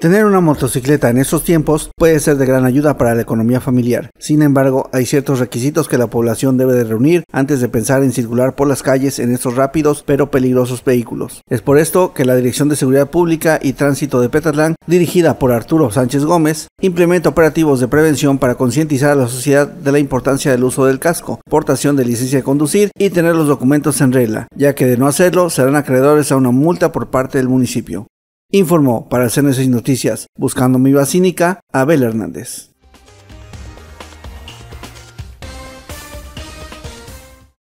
Tener una motocicleta en estos tiempos puede ser de gran ayuda para la economía familiar. Sin embargo, hay ciertos requisitos que la población debe de reunir antes de pensar en circular por las calles en estos rápidos pero peligrosos vehículos. Es por esto que la Dirección de Seguridad Pública y Tránsito de Petatlán, dirigida por Arturo Sánchez Gómez, implementa operativos de prevención para concientizar a la sociedad de la importancia del uso del casco, portación de licencia de conducir y tener los documentos en regla, ya que de no hacerlo serán acreedores a una multa por parte del municipio. Informó para CNC Noticias, buscando mi vacínica, Abel Hernández.